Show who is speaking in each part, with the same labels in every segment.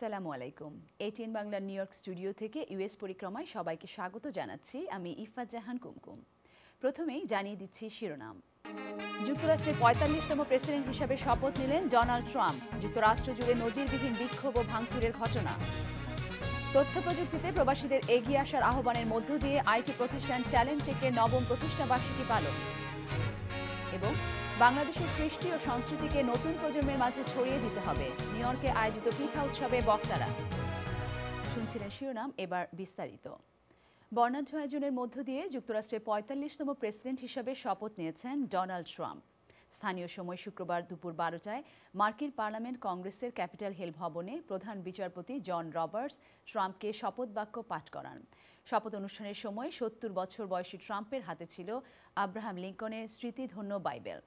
Speaker 1: আসসালামু আলাইকুম ATN Bangla New York studio থেকে ইউএস পরিক্রমায় সবাইকে স্বাগত জানাচ্ছি আমি ইফাত জাহান কুমকুম প্রথমেই জানিয়ে দিচ্ছি শিরোনাম যুক্তরাষ্ট্রের পঁয়তাল্লিশতম প্রেসিডেন্ট হিসেবে শপথ নিলেন ডোনাল্ড ট্রাম্প যুক্তরাষ্ট্র জুড়ে নজিরবিহীন বিক্ষোভ ও ভাঙচুরের ঘটনা তথ্য প্রযুক্তিতে প্রবাসীদের এগিয়ে আসার আহ্বানের মধ্য দিয়ে আইটি প্রতিষ্ঠান চ্যালেঞ্জ থেকে নবম প্রতিষ্ঠাবার্ষিকী পালন এবং বাংলাদেশের কৃষ্টি ও সংস্কৃতিকে নতুন প্রজন্মের মাঝে ছড়িয়ে দিতে হবে নিউ ইয়র্কে আয়োজিত পিঠা উৎসবে বক্তারা শুনছিলেন শিরোনাম এবার বিস্তারিত বর্ণাঢ্য আয়োজনের মধ্য দিয়ে যুক্তরাষ্ট্রের পঁয়তাল্লিশতম প্রেসিডেন্ট হিসেবে শপথ নিয়েছেন ডোনাল্ড ট্রাম্প স্থানীয় সময় শুক্রবার দুপুর বারোটায় মার্কিন পার্লামেন্ট কংগ্রেসের ক্যাপিটাল হিল ভবনে প্রধান বিচারপতি জন রবার্টস ট্রাম্পকে শপথ বাক্য পাঠ করান শপথ অনুষ্ঠানের সময় সত্তর বছর বয়সী ট্রাম্পের হাতে ছিল আব্রাহাম লিঙ্কনের স্মৃতিধন্য বাইবেল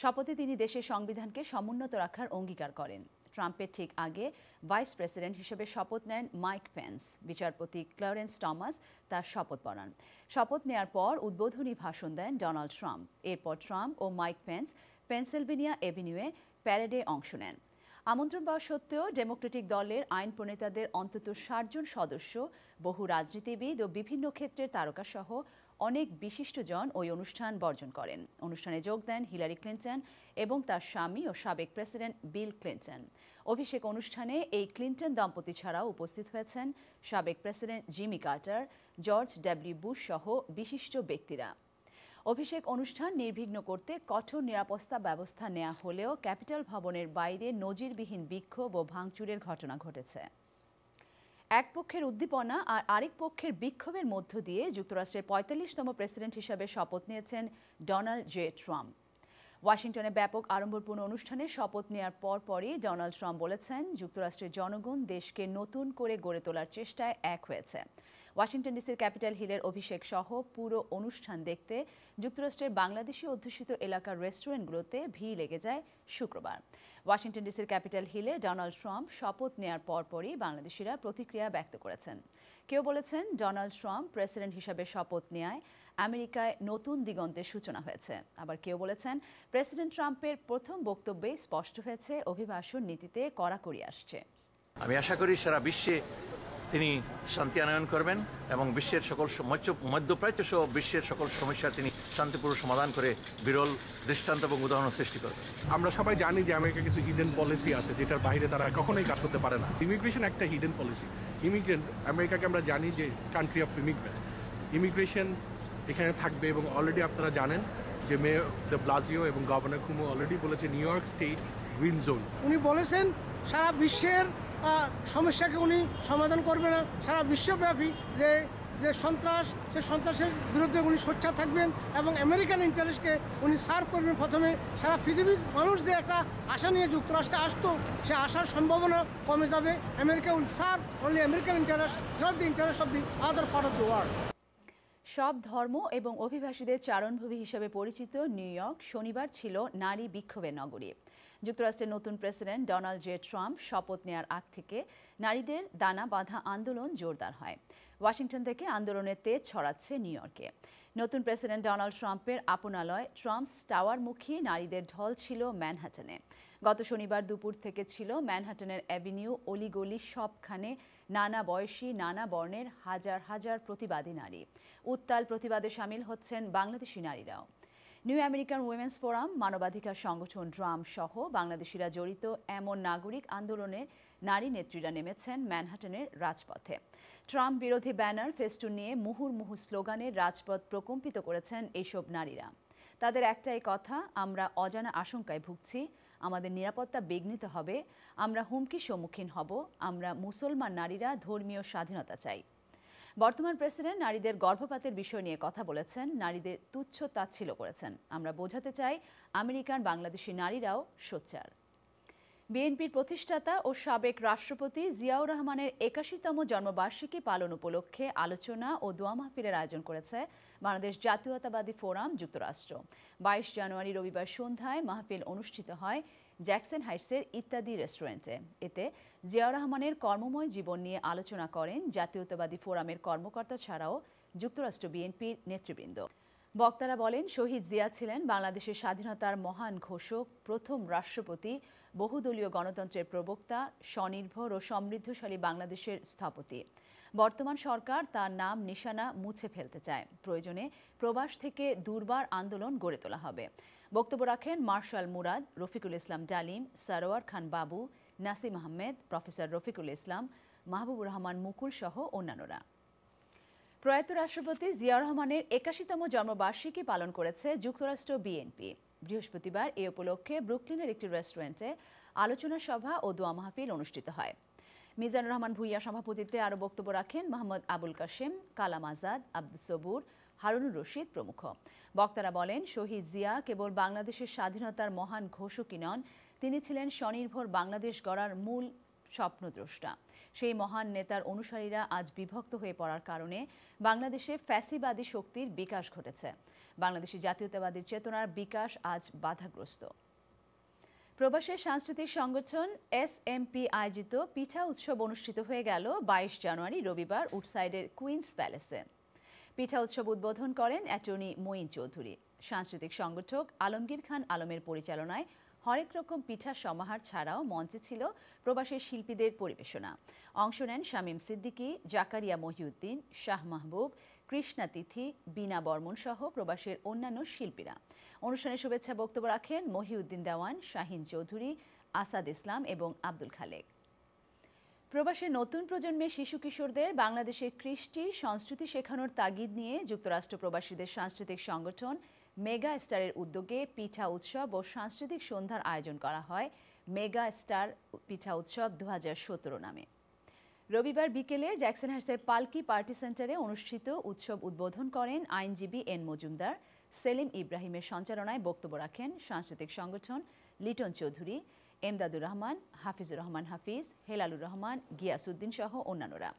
Speaker 1: শপথে তিনি দেশের সংবিধানকে সমুন্নত রাখার অঙ্গীকার করেন ট্রাম্পের ঠিক আগে ভাইস প্রেসিডেন্ট হিসেবে শপথ নেন মাইক পেন্স বিচারপতি ক্লারেন্স টমাস তার শপথ পড়ান শপথ নেয়ার পর উদ্বোধনী ভাষণ দেন ডোনাল্ড ট্রাম্প এরপর ট্রাম্প ও মাইক পেন্স পেনসিলভেনিয়া এভিনিউয়ে প্যারেডে অংশ নেন আমন্ত্রণ পাওয়া সত্ত্বেও ডেমোক্রেটিক দলের আইন প্রণেতাদের অন্তত ষাটজন সদস্য বহু রাজনীতিবিদ ও বিভিন্ন ক্ষেত্রের তারকাসহ অনেক বিশিষ্টজন ওই অনুষ্ঠান বর্জন করেন অনুষ্ঠানে যোগ দেন হিলারি ক্লিন্টন এবং তার স্বামী ও সাবেক প্রেসিডেন্ট বিল ক্লিন্টন অভিষেক অনুষ্ঠানে এই ক্লিন্টন দম্পতি ছাড়াও উপস্থিত হয়েছেন সাবেক president Jimmy Carter George W Bush সহ বিশিষ্ট ব্যক্তিরা অভিষেক অনুষ্ঠান নির্বিঘ্ন করতে কঠোর নিরাপত্তা ব্যবস্থা নেওয়া হলেও ক্যাপিটাল ভবনের বাইরে নজিরবিহীন বিক্ষোভ ও ভাঙচুরের ঘটনা ঘটেছে এক পক্ষের উদ্দীপনা আর আরেক পক্ষের বিক্ষোভের মধ্য দিয়ে যুক্তরাষ্ট্রের পঁয়তাল্লিশতম প্রেসিডেন্ট হিসাবে শপথ নিয়েছেন ডোনাল্ড জে ট্রাম্প ওয়াশিংটনে ব্যাপক আড়ম্বরপূর্ণ অনুষ্ঠানে শপথ নেওয়ার পরপরই ডোনাল্ড ট্রাম্প বলেছেন যুক্তরাষ্ট্রের জনগণ দেশকে নতুন করে গড়ে তোলার চেষ্টায় এক হয়েছে ওয়াশিংটন ডিসির ক্যাপিটাল হিলের অভিষেক সহ পুরো অনুষ্ঠান দেখতে যুক্তরাষ্ট্রের বাংলাদেশি অধ্যুষিত এলাকার রেস্টুরেন্টগুলোতে ভিড় লেগে যায় শুক্রবার ওয়াশিংটন ডিসির ক্যাপিটাল হিলে ডোনাল্ড ট্রাম্প শপথ নেয়ার পরপরই বাংলাদেশিরা প্রতিক্রিয়া ব্যক্ত করেছেন কেউ বলেছেন ডোনাল্ড ট্রাম্প প্রেসিডেন্ট হিসাবে শপথ নেয় আমেরিকায় নতুন দিগন্তের সূচনা হয়েছে আবার কেউ বলেছেন প্রেসিডেন্ট ট্রাম্পের প্রথম বক্তব্যে স্পষ্ট হয়েছে অভিবাসন নীতিতে কড়াকড়ি আসছে আমি আশা করি সারা বিশ্বে তিনি শান্তি আনয়ন করবেন এবং বিশ্বের সকল মধ্যপ্রাচ্য সহ বিশ্বের সকল সমস্যা তিনি শান্তিপূর্ণ সমাধান করে বিরল দৃষ্টান্ত এবং উদাহরণ সৃষ্টি করবেন আমরা সবাই জানি যে আমেরিকা কিছু হিডেন পলিসি আছে যেটার বাইরে তারা কখনোই কাজ করতে পারে না ইমিগ্রেশন একটা হিডেন পলিসি ইমিগ্রেন্ট আমেরিকাকে আমরা জানি যে কান্ট্রি অফ ইমিগ্রেন্ট ইমিগ্রেশন এখানে থাকবে এবং অলরেডি আপনারা জানেন যে মেয়র দ্য ব্লাজিও এবং গভর্নর খুমু অলরেডি বলেছে New York state green zone উনি বলেছেন সারা বিশ্বের সমস্যাকে উনি সমাধান করবে না সারা বিশ্বব্যাপী যে যে সন্ত্রাস সে সন্ত্রাসের বিরুদ্ধে উনি সোচ্ছা থাকবেন এবং আমেরিকান ইন্টারেস্টকে উনি সার্ভ করবেন প্রথমে সারা পৃথিবীর মানুষ যে একটা আশা নিয়ে যুক্তরাষ্ট্রে আসতো সে আসার সম্ভাবনা কমে যাবে America will serve only American interest not the interest of the other part of the world সব ধর্ম এবং অভিবাসীদের চারণভূমি হিসেবে পরিচিত নিউ ইয়র্ক শনিবার ছিল নারী বিক্ষোভের নগরী যুক্তরাষ্ট্রের নতুন প্রেসিডেন্ট ডোনাল্ড জে ট্রাম্প শপথ নেয়ার আগ থেকে নারীদের দানা বাঁধা আন্দোলন জোরদার হয় ওয়াশিংটন থেকে আন্দোলনের তেজ ছড়াচ্ছে নিউ ইয়র্কে নতুন প্রেসিডেন্ট ডোনাল্ড ট্রাম্পের আপনালয় ট্রাম্পস টাওয়ারমুখী নারীদের ঢল ছিল ম্যানহাটনে গত শনিবার দুপুর থেকে ছিল ম্যানহাটনের অ্যাভিনিউ অলিগলি সবখানে নানা বয়সী নানা বর্ণের হাজার হাজার প্রতিবাদী নারী উত্তাল প্রতিবাদে সামিল হচ্ছেন বাংলাদেশি নারীরাও নিউ আমেরিকান উইমেন্স ফোরাম মানবাধিকার সংগঠন ড্রাম সহ বাংলাদেশিরা জড়িত এমন নাগরিক আন্দোলনে নারী নেত্রীরা নেমেছেন ম্যানহাটনের রাজপথে ট্রাম্প বিরোধী ব্যানার ফেস্টুন নিয়ে মুহুর স্লোগানের স্লোগানে রাজপথ প্রকম্পিত করেছেন এইসব নারীরা তাদের একটাই কথা আমরা অজানা আশঙ্কায় ভুগছি আমাদের নিরাপত্তা বিঘ্নিত হবে আমরা হুমকির সম্মুখীন হব আমরা মুসলমান নারীরা ধর্মীয় স্বাধীনতা চাই বর্তমান প্রেসিডেন্ট নারীদের গর্ভপাতের বিষয় নিয়ে কথা বলেছেন নারীদের তুচ্ছ তাচ্ছিল করেছেন আমরা বোঝাতে চাই আমেরিকান বাংলাদেশি নারীরাও সোচ্চার বিএনপির প্রতিষ্ঠাতা ও সাবেক রাষ্ট্রপতি জিয়াউর রহমানের একাশিতম জন্মবার্ষিকী পালন উপলক্ষে আলোচনা ও দোয়া মাহফিলের আয়োজন করেছে বাংলাদেশ জাতীয়তাবাদী ফোরাম যুক্তরাষ্ট্র বাইশ জানুয়ারি রবিবার সন্ধ্যায় মাহফিল অনুষ্ঠিত হয় জ্যাকসন হাইটসের ইত্যাদি রেস্টুরেন্টে এতে জিয়া রহমানের কর্মময় জীবন নিয়ে আলোচনা করেন জাতীয়তাবাদী ফোরামের কর্মকর্তা ছাড়াও যুক্তরাষ্ট্র বিএনপির নেতৃবৃন্দ বক্তারা বলেন শহীদ জিয়া ছিলেন বাংলাদেশের স্বাধীনতার মহান ঘোষক প্রথম রাষ্ট্রপতি বহুদলীয় গণতন্ত্রের প্রবক্তা স্বনির্ভর ও সমৃদ্ধশালী বাংলাদেশের স্থপতি বর্তমান সরকার তার নাম নিশানা মুছে ফেলতে চায় প্রয়োজনে প্রবাস থেকে দুর্বার আন্দোলন গড়ে তোলা হবে বক্তব্য রাখেন মার্শাল মুরাদ রফিকুল ইসলাম ডালিম সারোয়ার খান বাবু নাসিম আহমেদ প্রফেসর রফিকুল ইসলাম মাহবুবুর রহমান মুকুল সহ অন্যান্যরা প্রয়াত রাষ্ট্রপতি জিয়া রহমানের একাশিতম জন্মবার্ষিকী পালন করেছে যুক্তরাষ্ট্র বিএনপি বৃহস্পতিবার এ উপলক্ষে ব্রুকলিনের একটি রেস্টুরেন্টে আলোচনা সভা ও দোয়া মাহফিল অনুষ্ঠিত হয় মিজানুর রহমান ভুইয়া সভাপতিত্বে আরও বক্তব্য রাখেন মোহাম্মদ আবুল কাশেম কালাম আজাদ আব্দুল সবুর হারুনুর রশিদ প্রমুখ বক্তারা বলেন শহীদ জিয়া কেবল বাংলাদেশের স্বাধীনতার মহান ঘোষকই নন তিনি ছিলেন স্বনির্ভর বাংলাদেশ গড়ার মূল স্বপ্নদ্রষ্টা সেই মহান নেতার অনুসারীরা আজ বিভক্ত হয়ে পড়ার কারণে বাংলাদেশে ফ্যাসিবাদী শক্তির বিকাশ ঘটেছে বাংলাদেশি জাতীয়তাবাদীর চেতনার বিকাশ আজ বাধাগ্রস্ত প্রবাসের সাংস্কৃতিক সংগঠন এসএমপি আয়োজিত পিঠা উৎসব অনুষ্ঠিত হয়ে গেল বাইশ জানুয়ারি রবিবার উডসাইডের কুইন্স প্যালেসে পিঠা উৎসব উদ্বোধন করেন অ্যাটর্নি মঈন চৌধুরী সাংস্কৃতিক সংগঠক আলমগীর খান আলমের পরিচালনায় হরেক রকম পিঠা সমাহার ছাড়াও মঞ্চে ছিল প্রবাসী শিল্পীদের পরিবেশনা অংশ নেন শামীম সিদ্দিকী জাকারিয়া মহিউদ্দিন শাহ মাহবুব কৃষ্ণা তিথি বিনা বর্মন সহ প্রবাসের অন্যান্য শিল্পীরা অনুষ্ঠানে শুভেচ্ছা বক্তব্য রাখেন মহিউদ্দিন দেওয়ান শাহিন চৌধুরী আসাদ ইসলাম এবং আব্দুল খালেক প্রবাসে নতুন প্রজন্মের শিশু কিশোরদের বাংলাদেশের কৃষ্টি সংস্কৃতি শেখানোর তাগিদ নিয়ে যুক্তরাষ্ট্র প্রবাসীদের সাংস্কৃতিক সংগঠন মেগা স্টারের উদ্যোগে পিঠা উৎসব ও সাংস্কৃতিক সন্ধ্যার আয়োজন করা হয় মেগা স্টার পিঠা উৎসব দু নামে রবিবার বিকেলে জ্যাকসন হার্সের পালকি পার্টি সেন্টারে অনুষ্ঠিত উৎসব উদ্বোধন করেন আইনজীবী এন মজুমদার সেলিম ইব্রাহিমের সঞ্চালনায় বক্তব্য রাখেন সাংস্কৃতিক সংগঠন লিটন চৌধুরী এমদাদুর রহমান হাফিজুর রহমান হাফিজ হেলালুর রহমান গিয়াসুদ্দিন সহ অন্যান্যরা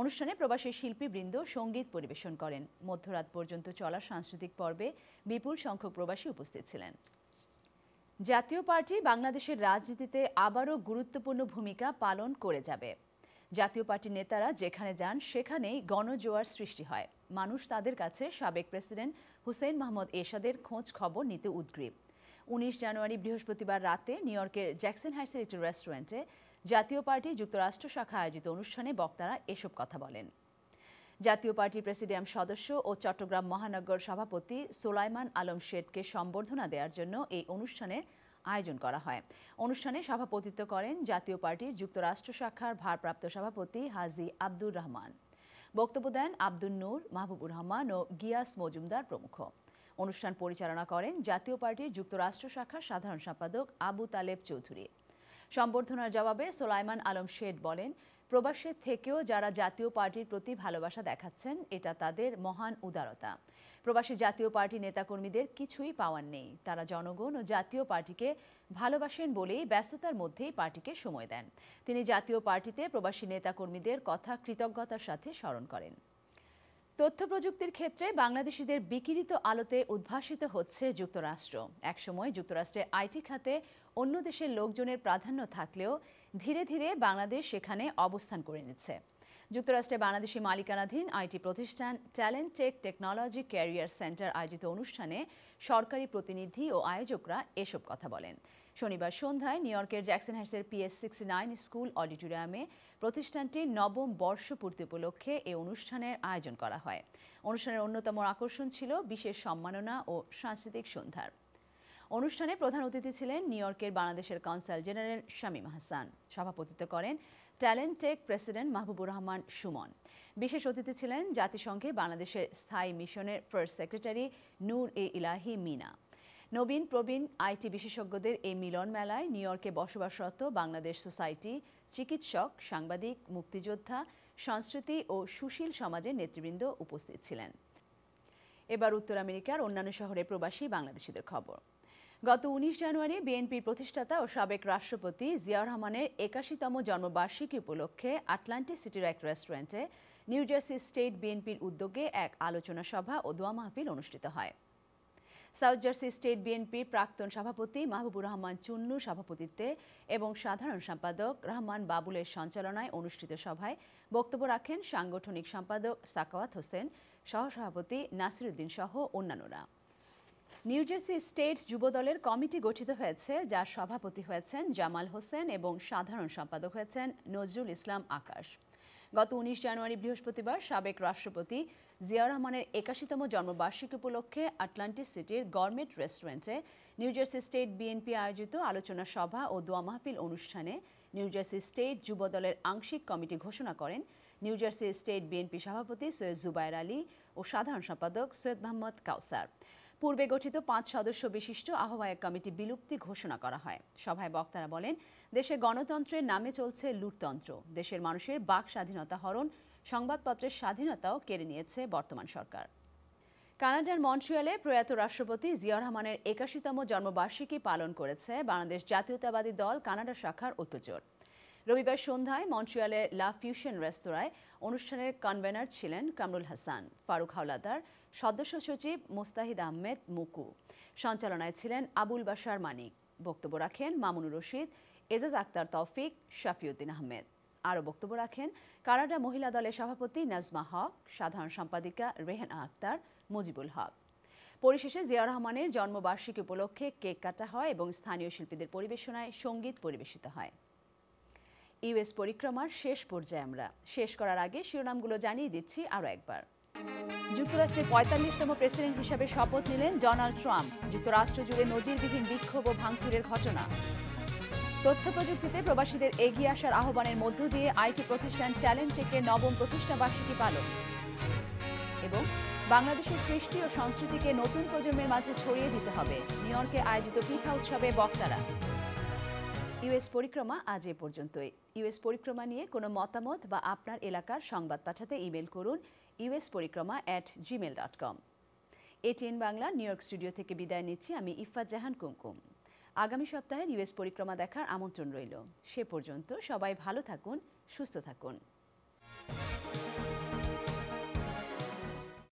Speaker 1: অনুষ্ঠানে প্রবাসী শিল্পীবৃন্দ সঙ্গীত পরিবেশন করেন মধ্যরাত পর্যন্ত চলা সাংস্কৃতিক পর্বে বিপুল সংখ্যক প্রবাসী উপস্থিত ছিলেন জাতীয় পার্টি বাংলাদেশের রাজনীতিতে আবারও গুরুত্বপূর্ণ ভূমিকা পালন করে যাবে জাতীয় পার্টির নেতারা যেখানে যান সেখানেই গণজোয়ার সৃষ্টি হয় মানুষ তাদের কাছে সাবেক প্রেসিডেন্ট হুসেন মাহমুদ এরশাদের খোঁজ খবর নিতে উদ্গ্রীব উনিশ জানুয়ারি বৃহস্পতিবার রাতে নিউ ইয়র্কের জ্যাকসন হাইসের একটি রেস্টুরেন্টে জাতীয় পার্টি যুক্তরাষ্ট্র শাখা আয়োজিত অনুষ্ঠানে বক্তারা এসব কথা বলেন জাতীয় পার্টির প্রেসিডিয়াম সদস্য ও চট্টগ্রাম মহানগর সভাপতি সোলাইমান আলম শেঠকে সম্বর্ধনা দেওয়ার জন্য এই অনুষ্ঠানের আয়োজন করা হয় অনুষ্ঠানে সভাপতিত্ব করেন জাতীয় পার্টির যুক্তরাষ্ট্র শাখার ভারপ্রাপ্ত সভাপতি হাজি আব্দুর রহমান বক্তব্য দেন আব্দুল নূর মাহবুবুর রহমান ও গিয়াস মজুমদার প্রমুখ অনুষ্ঠান পরিচালনা করেন জাতীয় পার্টির যুক্তরাষ্ট্র শাখার সাধারণ সম্পাদক আবু তালেব চৌধুরী সম্বর্ধনার জবাবে সোলাইমান আলম শেঠ বলেন প্রবাসের থেকেও যারা জাতীয় পার্টির প্রতি ভালোবাসা দেখাচ্ছেন এটা তাদের মহান উদারতা প্রবাসী জাতীয় পার্টি নেতাকর্মীদের কিছুই পাওয়ার নেই তারা জনগণ ও জাতীয় পার্টিকে ভালোবাসেন বলেই ব্যস্ততার মধ্যেই পার্টিকে সময় দেন তিনি জাতীয় পার্টিতে প্রবাসী নেতাকর্মীদের কথা কৃতজ্ঞতার সাথে স্মরণ করেন তথ্য প্রযুক্তির ক্ষেত্রে বাংলাদেশিদের বিকিরিত আলোতে উদ্ভাসিত হচ্ছে যুক্তরাষ্ট্র একসময় যুক্তরাষ্ট্রে আইটি খাতে অন্য দেশের লোকজনের প্রাধান্য থাকলেও ধীরে ধীরে বাংলাদেশ সেখানে অবস্থান করে নিচ্ছে যুক্তরাষ্ট্রে বাংলাদেশি মালিকানাধীন আইটি প্রতিষ্ঠান Talent Tech technology career centre আয়োজিত অনুষ্ঠানে সরকারি প্রতিনিধি ও আয়োজকরা এসব কথা বলেন শনিবার সন্ধ্যায় নিউ ইয়র্কের জ্যাকসন হাইটসের পিএস সিক্সটি নাইন স্কুল অডিটোরিয়ামে প্রতিষ্ঠানটির নবম বর্ষপূর্তি উপলক্ষে এই অনুষ্ঠানের আয়োজন করা হয় অনুষ্ঠানের অন্যতম আকর্ষণ ছিল বিশেষ সম্মাননা ও সাংস্কৃতিক সন্ধ্যার অনুষ্ঠানে প্রধান অতিথি ছিলেন নিউ ইয়র্কের বাংলাদেশের কনসাল জেনারেল শামীম হাসান সভাপতিত্ব করেন Talent Tech president Mahbubur Rahman Sumon বিশেষ অতিথি ছিলেন জাতিসংঘে বাংলাদেশের স্থায়ী মিশনের ফার্স্ট সেক্রেটারি নূর এ ইলাহি মিনা নবীন প্রবীণ আইটি বিশেষজ্ঞদের এই মিলন মেলায় নিউ ইয়র্কে বসবাসরত বাংলাদেশ সোসাইটি চিকিৎসক সাংবাদিক মুক্তিযোদ্ধা সংস্কৃতি ও সুশীল সমাজের নেতৃবৃন্দ উপস্থিত ছিলেন এবার উত্তর আমেরিকার অন্যান্য শহরে প্রবাসী বাংলাদেশিদের খবর গত উনিশ জানুয়ারি বিএনপির প্রতিষ্ঠাতা ও সাবেক রাষ্ট্রপতি জিয়া রহমানের একাশিতম জন্মবার্ষিকী উপলক্ষে আটলান্টিক সিটির এক রেস্টুরেন্টে নিউ জার্সি স্টেট বিএনপির উদ্যোগে এক আলোচনা সভা ও দোয়া মাহফিল অনুষ্ঠিত হয় সাউথ জার্সি স্টেট বিএনপির প্রাক্তন সভাপতি মাহবুবুর রহমান চুন্নু সভাপতিত্বে এবং সাধারণ সম্পাদক রহমান বাবুলের সঞ্চালনায় অনুষ্ঠিত সভায় বক্তব্য রাখেন সাংগঠনিক সম্পাদক সাকাওয়াত হোসেন সহসভাপতি উদ্দিন সহ অন্যান্যরা নিউজার্সি স্টেট যুবদলের কমিটি গঠিত হয়েছে যার সভাপতি হয়েছেন জামাল হোসেন এবং সাধারণ সম্পাদক হয়েছেন নজরুল ইসলাম আকাশ গত উনিশ জানুয়ারি বৃহস্পতিবার সাবেক রাষ্ট্রপতি জিয়া রহমানের একাশিতম জন্মবার্ষিকী উপলক্ষে আটলান্টিক সিটির গভর্নমেন্ট রেস্টুরেন্টে নিউ জার্সি স্টেট বিএনপি আয়োজিত আলোচনা সভা ও দোয়া মাহফিল অনুষ্ঠানে নিউ জার্সি স্টেট যুব দলের আংশিক কমিটি ঘোষণা করেন নিউ জার্সি স্টেট বিএনপি সভাপতি সৈয়দ জুবায়ের আলী ও সাধারণ সম্পাদক সৈয়দ মোহাম্মদ কাউসার পূর্বে গঠিত পাঁচ সদস্য বিশিষ্ট আহ্বায়ক কমিটি বিলুপ্তি ঘোষণা করা হয় সভায় বক্তারা বলেন দেশে গণতন্ত্রের নামে চলছে লুটতন্ত্র দেশের মানুষের বাক স্বাধীনতা হরণ সংবাদপত্রের স্বাধীনতাও কেড়ে নিয়েছে বর্তমান সরকার কানাডার মন্ট্রিয়ালে প্রয়াত রাষ্ট্রপতি জিয়া রহমানের একাশিতম জন্মবার্ষিকী পালন করেছে বাংলাদেশ জাতীয়তাবাদী দল কানাডা শাখার ঐক্যজোট রবিবার সন্ধ্যায় মন্ট্রিয়ালের লা ফিউশন রেস্তোরাঁয় অনুষ্ঠানের কনভেনার ছিলেন কামরুল হাসান ফারুক হাওলাদার সদস্য সচিব মুস্তাহিদ আহমেদ মুকু সঞ্চালনায় ছিলেন আবুল বাশার মানিক বক্তব্য রাখেন মামুনুর রশিদ এজাজ আক্তার তৌফিক শাফিউদ্দিন আহমেদ আরও বক্তব্য রাখেন কানাডা মহিলা দলের সভাপতি নাজমা হক সাধারণ সম্পাদিকা রেহেন আক্তার মুজিবুল হক পরিশেষে জিয়া রহমানের জন্মবার্ষিকী উপলক্ষে কেক কাটা হয় এবং স্থানীয় শিল্পীদের পরিবেশনায় সঙ্গীত পরিবেশিত হয় ইউএস পরিক্রমার শেষ পর্যায়ে আমরা শেষ করার আগে শিরোনামগুলো জানিয়ে দিচ্ছি আরও একবার যুক্তরাষ্ট্রের পঁয়তাল্লিশতম প্রেসিডেন্ট হিসাবে শপথ নিলেন ডোনাল্ড ট্রাম্প যুক্তরাষ্ট্র জুড়ে নজিরবিহীন বিক্ষোভ ও ভাঙচুরের ঘটনা তথ্য প্রযুক্তিতে প্রবাসীদের এগিয়ে আসার আহ্বানের মধ্য দিয়ে আইটি প্রতিষ্ঠান চ্যালেঞ্জ থেকে নবম প্রতিষ্ঠাবার্ষিকী পালন এবং বাংলাদেশের সৃষ্টি ও সংস্কৃতিকে নতুন প্রজন্মের মাঝে ছড়িয়ে দিতে হবে নিউ ইয়র্কে আয়োজিত পিঠা উৎসবে বক্তারা ইউএস পরিক্রমা আজ এ পর্যন্তই ইউএস পরিক্রমা নিয়ে কোনো মতামত বা আপনার এলাকার সংবাদ পাঠাতে ইমেল করুন Parikrama at Gmail dot com ATN Bangla New York studio থেকে বিদায় নিচ্ছি আমি ইফাত জাহান কুমকুম আগামী সপ্তাহে ইউএস পরিক্রমা দেখার আমন্ত্রণ রইল সে পর্যন্ত সবাই ভালো থাকুন সুস্থ থাকুন